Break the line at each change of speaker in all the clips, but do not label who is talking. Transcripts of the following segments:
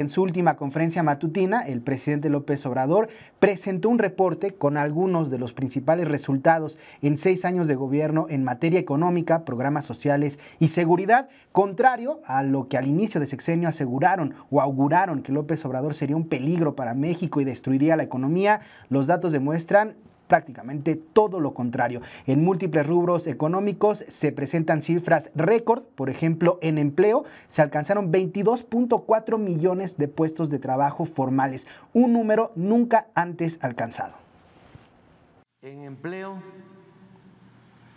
En su última conferencia matutina, el presidente López Obrador presentó un reporte con algunos de los principales resultados en seis años de gobierno en materia económica, programas sociales y seguridad, contrario a lo que al inicio de sexenio aseguraron o auguraron que López Obrador sería un peligro para México y destruiría la economía. Los datos demuestran prácticamente todo lo contrario. En múltiples rubros económicos se presentan cifras récord, por ejemplo, en empleo se alcanzaron 22.4 millones de puestos de trabajo formales, un número nunca antes alcanzado.
En empleo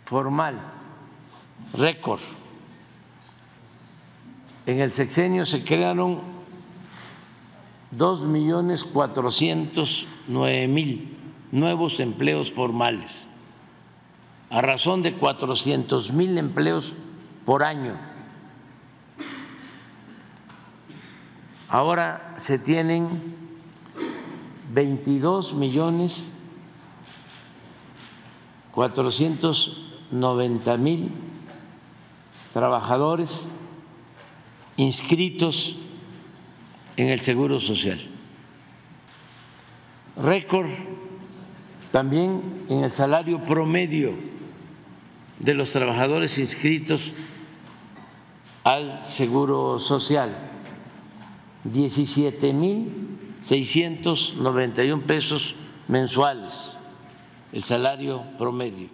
formal, récord. En el sexenio se crearon 2.409.000 nuevos empleos formales, a razón de 400 mil empleos por año. Ahora se tienen 22 millones 490 mil trabajadores inscritos en el Seguro Social. Récord también en el salario promedio de los trabajadores inscritos al Seguro Social, 17.691 pesos mensuales, el salario promedio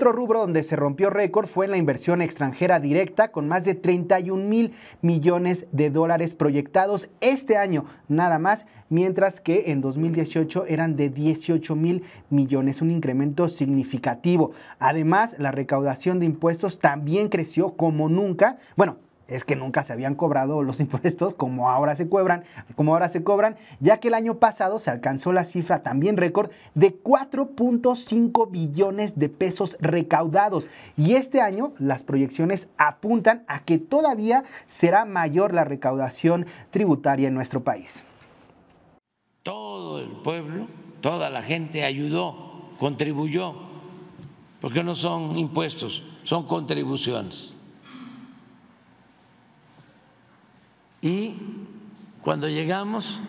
otro rubro donde se rompió récord fue en la inversión extranjera directa con más de 31 mil millones de dólares proyectados este año nada más, mientras que en 2018 eran de 18 mil millones, un incremento significativo. Además, la recaudación de impuestos también creció como nunca, bueno, es que nunca se habían cobrado los impuestos como ahora se cobran, como ahora se cobran, ya que el año pasado se alcanzó la cifra también récord de 4.5 billones de pesos recaudados y este año las proyecciones apuntan a que todavía será mayor la recaudación tributaria en nuestro país.
Todo el pueblo, toda la gente ayudó, contribuyó, porque no son impuestos, son contribuciones. y cuando llegamos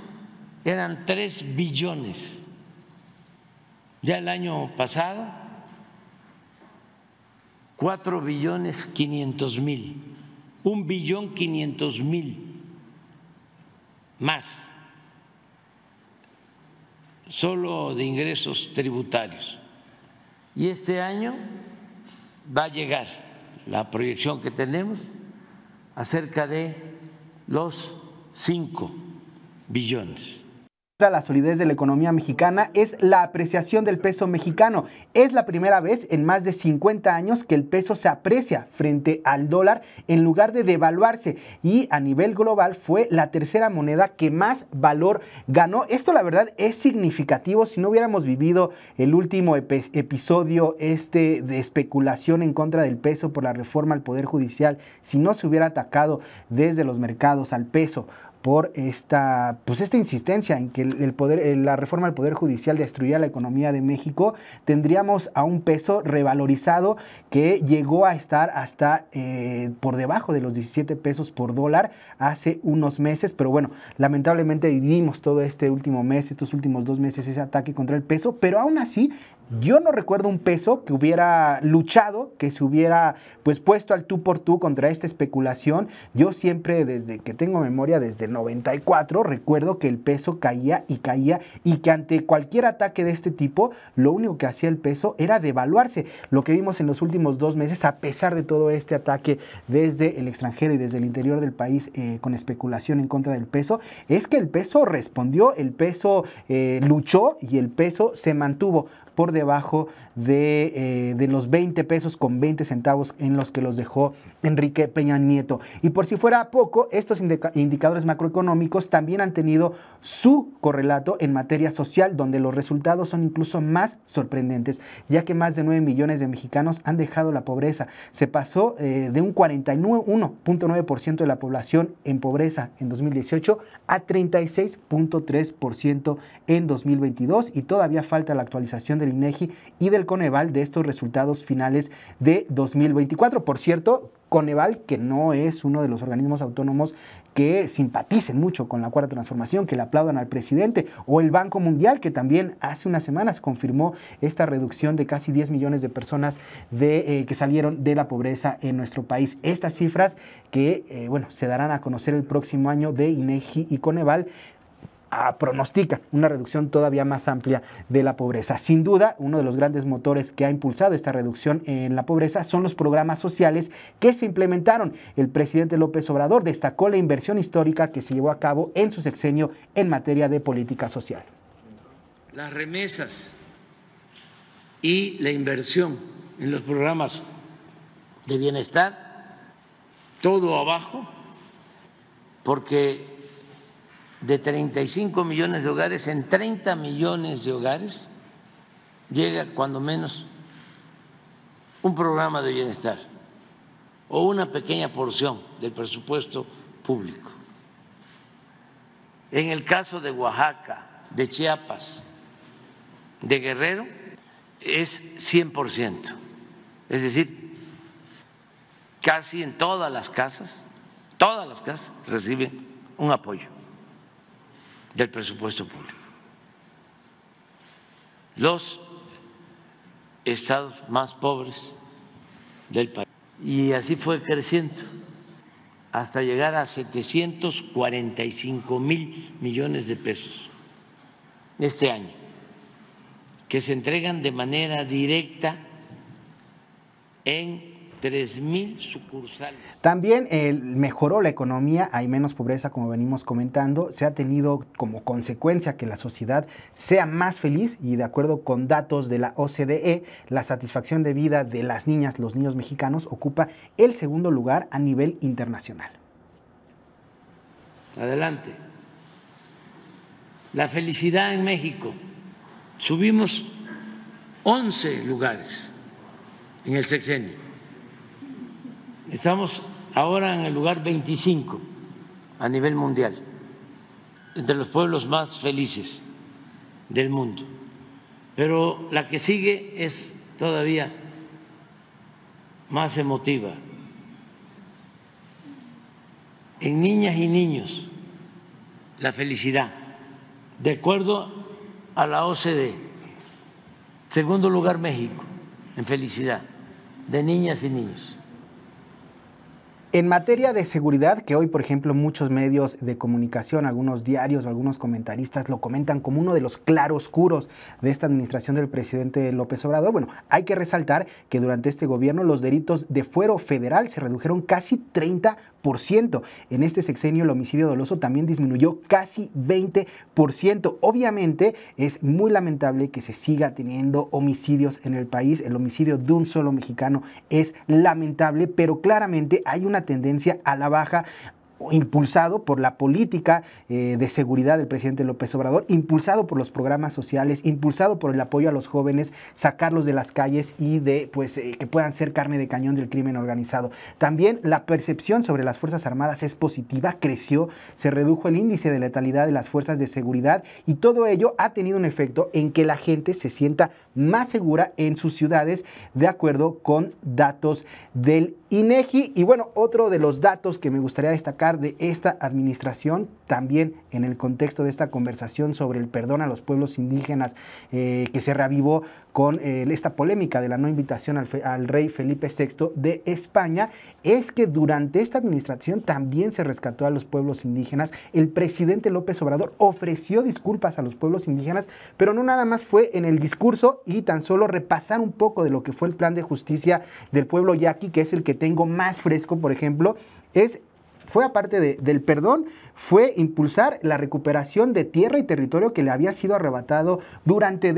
eran 3 billones. Ya el año pasado, 4 billones 500 mil, 1 billón 500 mil más, solo de ingresos tributarios. Y este año va a llegar la proyección que tenemos acerca de los cinco billones
la solidez de la economía mexicana es la apreciación del peso mexicano. Es la primera vez en más de 50 años que el peso se aprecia frente al dólar en lugar de devaluarse y a nivel global fue la tercera moneda que más valor ganó. Esto la verdad es significativo si no hubiéramos vivido el último episodio este de especulación en contra del peso por la reforma al Poder Judicial, si no se hubiera atacado desde los mercados al peso por esta, pues esta insistencia en que el poder, eh, la reforma del Poder Judicial destruiría la economía de México, tendríamos a un peso revalorizado que llegó a estar hasta eh, por debajo de los 17 pesos por dólar hace unos meses, pero bueno, lamentablemente vivimos todo este último mes, estos últimos dos meses, ese ataque contra el peso, pero aún así yo no recuerdo un peso que hubiera luchado, que se hubiera pues puesto al tú por tú contra esta especulación. Yo siempre desde que tengo memoria, desde el 94, recuerdo que el peso caía y caía y que ante cualquier ataque de este tipo, lo único que hacía el peso era devaluarse. Lo que vimos en los últimos dos meses, a pesar de todo este ataque desde el extranjero y desde el interior del país eh, con especulación en contra del peso, es que el peso respondió, el peso eh, luchó y el peso se mantuvo por debajo de, eh, de, los 20 pesos con 20 centavos en los que los dejó Enrique Peña Nieto. Y por si fuera poco, estos indicadores macroeconómicos también han tenido su correlato en materia social, donde los resultados son incluso más sorprendentes, ya que más de 9 millones de mexicanos han dejado la pobreza. Se pasó eh, de un 41.9% de la población en pobreza en 2018 a 36.3% en 2022 y todavía falta la actualización del INEGI y del Coneval de estos resultados finales de 2024. Por cierto, Coneval, que no es uno de los organismos autónomos que simpaticen mucho con la cuarta transformación, que le aplaudan al presidente, o el Banco Mundial, que también hace unas semanas confirmó esta reducción de casi 10 millones de personas de, eh, que salieron de la pobreza en nuestro país. Estas cifras que, eh, bueno, se darán a conocer el próximo año de INEGI y Coneval pronostica una reducción todavía más amplia de la pobreza. Sin duda, uno de los grandes motores que ha impulsado esta reducción en la pobreza son los programas sociales que se implementaron. El presidente López Obrador destacó la inversión histórica que se llevó a cabo en su sexenio en materia de política social.
Las remesas y la inversión en los programas de bienestar, todo abajo, porque de 35 millones de hogares en 30 millones de hogares llega cuando menos un programa de bienestar o una pequeña porción del presupuesto público. En el caso de Oaxaca, de Chiapas, de Guerrero, es 100%. Es decir, casi en todas las casas, todas las casas reciben un apoyo del presupuesto público. Los estados más pobres del país. Y así fue creciendo hasta llegar a 745 mil millones de pesos este año, que se entregan de manera directa en 3.000 sucursales.
También eh, mejoró la economía, hay menos pobreza, como venimos comentando. Se ha tenido como consecuencia que la sociedad sea más feliz y de acuerdo con datos de la OCDE, la satisfacción de vida de las niñas, los niños mexicanos, ocupa el segundo lugar a nivel internacional.
Adelante. La felicidad en México. Subimos 11 lugares en el sexenio. Estamos ahora en el lugar 25 a nivel mundial, entre los pueblos más felices del mundo. Pero la que sigue es todavía más emotiva. En niñas y niños, la felicidad, de acuerdo a la OCDE. Segundo lugar, México, en felicidad, de niñas y niños.
En materia de seguridad, que hoy, por ejemplo, muchos medios de comunicación, algunos diarios algunos comentaristas lo comentan como uno de los claroscuros de esta administración del presidente López Obrador, bueno, hay que resaltar que durante este gobierno los delitos de fuero federal se redujeron casi 30%. En este sexenio el homicidio doloso también disminuyó casi 20%. Obviamente es muy lamentable que se siga teniendo homicidios en el país. El homicidio de un solo mexicano es lamentable, pero claramente hay una tendencia a la baja impulsado por la política eh, de seguridad del presidente López Obrador, impulsado por los programas sociales, impulsado por el apoyo a los jóvenes, sacarlos de las calles y de pues eh, que puedan ser carne de cañón del crimen organizado. También la percepción sobre las Fuerzas Armadas es positiva, creció, se redujo el índice de letalidad de las fuerzas de seguridad y todo ello ha tenido un efecto en que la gente se sienta más segura en sus ciudades de acuerdo con datos del INEGI. Y bueno, otro de los datos que me gustaría destacar de esta administración, también en el contexto de esta conversación sobre el perdón a los pueblos indígenas eh, que se reavivó con eh, esta polémica de la no invitación al, rey Felipe VI de España, es que durante esta administración también se rescató a los pueblos indígenas. El presidente López Obrador ofreció disculpas a los pueblos indígenas, pero no nada más fue en el discurso y tan solo repasar un poco de lo que fue el plan de justicia del pueblo yaqui, que es el que tengo más fresco, por ejemplo, es fue aparte del perdón, fue impulsar la recuperación de tierra y territorio que le había sido arrebatado durante,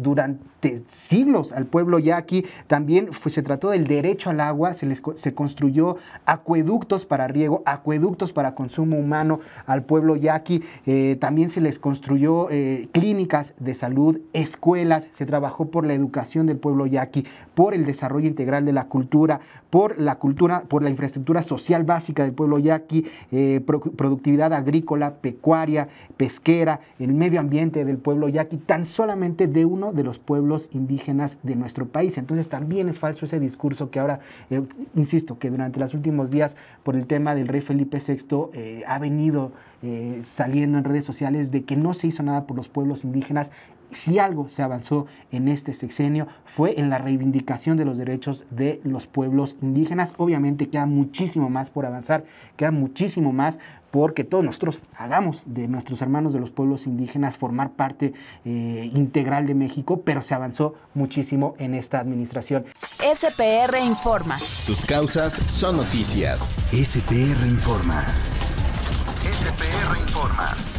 durante siglos al pueblo yaqui. También se trató del derecho al agua, se, les, se construyó acueductos para riego, acueductos para consumo humano al pueblo yaqui. Eh, también se les construyó eh, clínicas de salud, escuelas, se trabajó por la educación del pueblo yaqui, por el desarrollo integral de la cultura, por la cultura, por la infraestructura social básica del pueblo yaqui, eh, productividad agrícola, pecuaria, pesquera, el medio ambiente del pueblo yaqui, tan solamente de uno de los pueblos indígenas de nuestro país. Entonces también es falso ese discurso que ahora, eh, insisto, que durante los últimos días por el tema del rey Felipe VI eh, ha venido eh, saliendo en redes sociales de que no se hizo nada por los pueblos indígenas si algo se avanzó en este sexenio fue en la reivindicación de los derechos de los pueblos indígenas. Obviamente queda muchísimo más por avanzar, queda muchísimo más porque todos nosotros hagamos de nuestros hermanos de los pueblos indígenas formar parte eh, integral de México, pero se avanzó muchísimo en esta administración. SPR Informa. Sus causas son noticias. SPR Informa. SPR Informa.